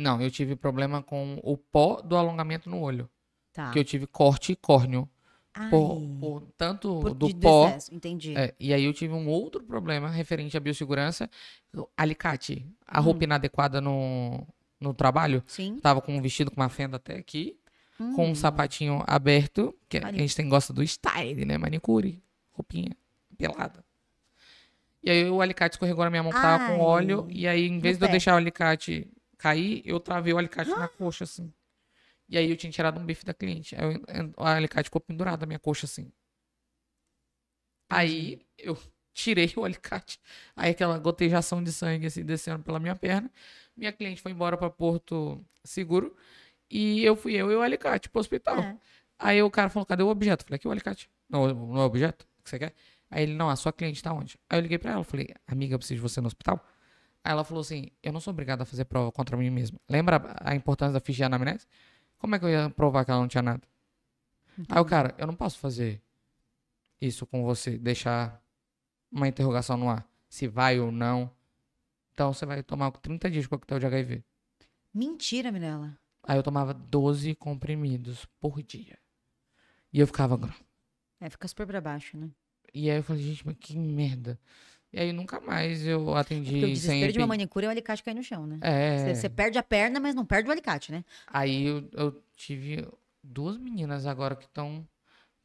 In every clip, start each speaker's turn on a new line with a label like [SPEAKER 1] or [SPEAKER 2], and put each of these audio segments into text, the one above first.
[SPEAKER 1] Não, eu tive problema com o pó do alongamento no olho. Tá. Que eu tive corte córneo. Por, por, tanto por, do de, pó. Excesso, entendi. É, e aí eu tive um outro problema referente à biossegurança. Alicate, a hum. roupa inadequada no, no trabalho. Sim. Tava com um vestido com uma fenda até aqui. Hum. Com um hum. sapatinho aberto. Que a gente tem gosta do style, né? Manicure, roupinha, pelada. E aí o alicate escorregou na minha mão tava com óleo. E aí, em vez de pé. eu deixar o alicate caí, eu travei o alicate na ah. coxa, assim. E aí eu tinha tirado um bife da cliente. Aí eu, o alicate ficou pendurado na minha coxa, assim. Aí eu tirei o alicate. Aí aquela gotejação de sangue, assim, descendo pela minha perna. Minha cliente foi embora para Porto Seguro. E eu fui eu e o alicate pro hospital. É. Aí o cara falou, cadê o objeto? Eu falei, aqui o alicate. Não, não é o objeto? O que você quer? Aí ele, não, a sua cliente tá onde? Aí eu liguei pra ela, falei, amiga, eu preciso de você no hospital. Aí ela falou assim: Eu não sou obrigada a fazer prova contra mim mesma. Lembra a importância da ficha de anamnese? Como é que eu ia provar que ela não tinha nada? Entendi. Aí o cara, eu não posso fazer isso com você, deixar uma interrogação no ar, se vai ou não. Então você vai tomar 30 dias de coquetel de HIV.
[SPEAKER 2] Mentira, Minela.
[SPEAKER 1] Aí eu tomava 12 comprimidos por dia. E eu ficava.
[SPEAKER 2] É, fica super pra baixo, né?
[SPEAKER 1] E aí eu falei, gente, mas que merda. E aí nunca mais eu é atendi. sem. o desespero sem... de uma
[SPEAKER 2] manicura é o alicate cair no chão, né? É. Você, perde a perna, mas não perde o alicate, né?
[SPEAKER 1] Aí eu, eu tive duas meninas agora que estão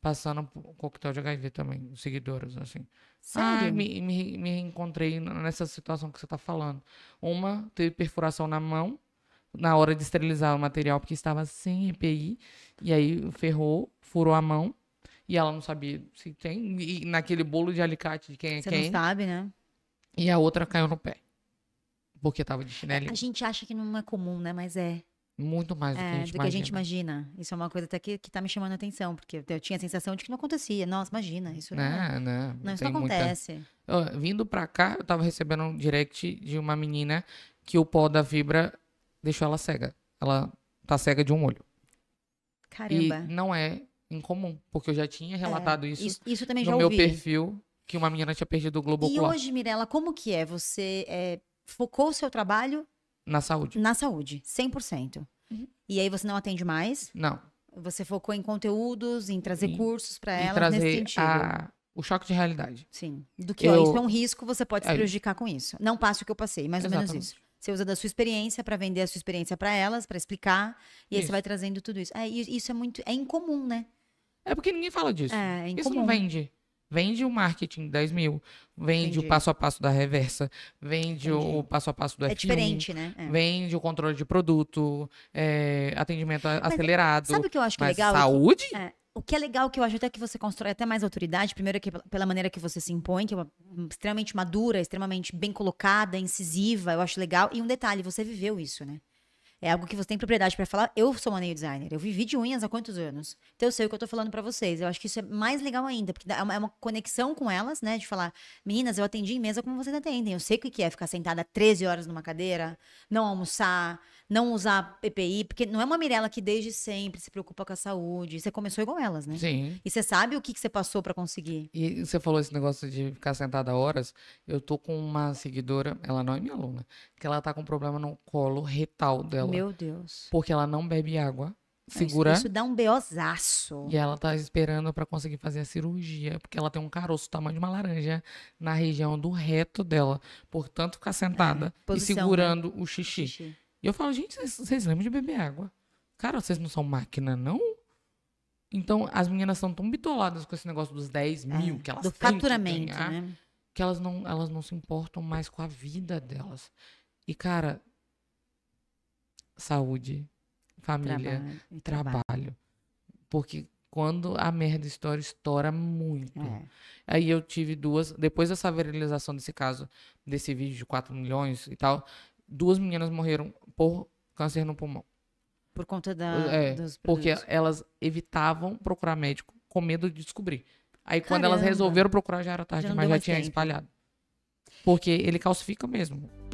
[SPEAKER 1] passando um coquetel de HIV também, seguidoras, assim. Ah, Sério? Ah, me, me, me encontrei nessa situação que você está falando. Uma teve perfuração na mão, na hora de esterilizar o material, porque estava sem EPI, e aí ferrou, furou a mão. E ela não sabia se tem. E naquele bolo de alicate de quem é Você quem. Você não sabe, né? E a outra caiu no pé. Porque tava de chinelo. A
[SPEAKER 2] gente acha que não é comum, né? Mas é.
[SPEAKER 1] Muito mais do, é, que, a é, gente do que a gente
[SPEAKER 2] imagina. Isso é uma coisa até que, que tá me chamando a atenção, porque eu tinha a sensação de que não acontecia. Nossa, imagina, isso é não, não, não, não isso não acontece.
[SPEAKER 1] Muita... Vindo pra cá, eu tava recebendo um direct de uma menina que o pó da vibra deixou ela cega. Ela tá cega de um olho. Caramba. E não é em comum porque eu já tinha é, relatado é, isso, isso, isso no meu ouvi. perfil, que uma menina tinha perdido o globo ocular. E hoje,
[SPEAKER 2] Mirella, como que é? Você é, focou o seu trabalho... Na saúde. Na saúde, 100%. Uhum. E aí você não atende mais? Não. Você focou em conteúdos, em trazer cursos para ela trazer nesse sentido. A... O choque de realidade. Sim.
[SPEAKER 1] Do que eu... isso é um risco,
[SPEAKER 2] você pode se é prejudicar com isso. Não passe o que eu passei, mais Exatamente. ou menos isso. Você usa da sua experiência para vender a sua experiência para elas, para explicar. E aí você vai trazendo tudo isso. É, isso é muito. É incomum, né? É porque ninguém fala disso. É, é incomum. Isso não vende.
[SPEAKER 1] Vende o marketing 10 mil, vende Entendi. o passo a passo da reversa, vende Entendi. o passo a passo do é F1, diferente, né? É. Vende o controle de produto, é, atendimento Mas, acelerado. Sabe o que eu acho que é legal? Saúde?
[SPEAKER 2] É, o que é legal, que eu acho até que você constrói até mais autoridade, primeiro que pela maneira que você se impõe, que é uma, hum, extremamente madura, extremamente bem colocada, incisiva, eu acho legal. E um detalhe, você viveu isso, né? É algo que você tem propriedade para falar. Eu sou uma nail designer, eu vivi de unhas há quantos anos? Então eu sei o que eu tô falando para vocês. Eu acho que isso é mais legal ainda, porque é uma, é uma, conexão com elas, né? De falar, meninas, eu atendi em mesa como vocês atendem. Eu sei o que é ficar sentada 13 horas numa cadeira, não almoçar, não usar PPI, porque não é uma Mirella que desde sempre se preocupa com a saúde. Você começou igual elas, né? Sim. E você sabe o que, que você passou para conseguir.
[SPEAKER 1] E você falou esse negócio de ficar sentada horas. Eu tô com uma seguidora, ela não é minha aluna, que ela tá com um problema no colo retal dela. Meu Deus. Porque ela não bebe água segura. Isso,
[SPEAKER 2] dá um beozaço. E ela
[SPEAKER 1] tá esperando para conseguir fazer a cirurgia, porque ela tem um caroço do tamanho de uma laranja na região do reto dela, portanto ficar sentada é, posição, e né? segurando né? o xixi. xixi. E eu falo, gente, vocês lembram de beber água? Cara, vocês não são máquina, não? Então, as meninas são tão bitoladas com esse negócio dos 10 é, mil é, que elas do têm faturamento, que ganhar, né? que elas não, elas não se importam mais com a vida delas. E, cara, saúde, família, trabalho. trabalho. trabalho. Porque quando a merda estoura, estoura muito. É. Aí eu tive duas. Depois dessa viralização desse caso, desse vídeo de 4 milhões e tal, duas meninas morreram por câncer no pulmão.
[SPEAKER 2] Por conta da, é, dos Porque
[SPEAKER 1] elas evitavam procurar médico com medo de descobrir. Aí Caramba. quando elas resolveram procurar já era tarde, já mas já tinha tempo. espalhado. Porque ele calcifica mesmo.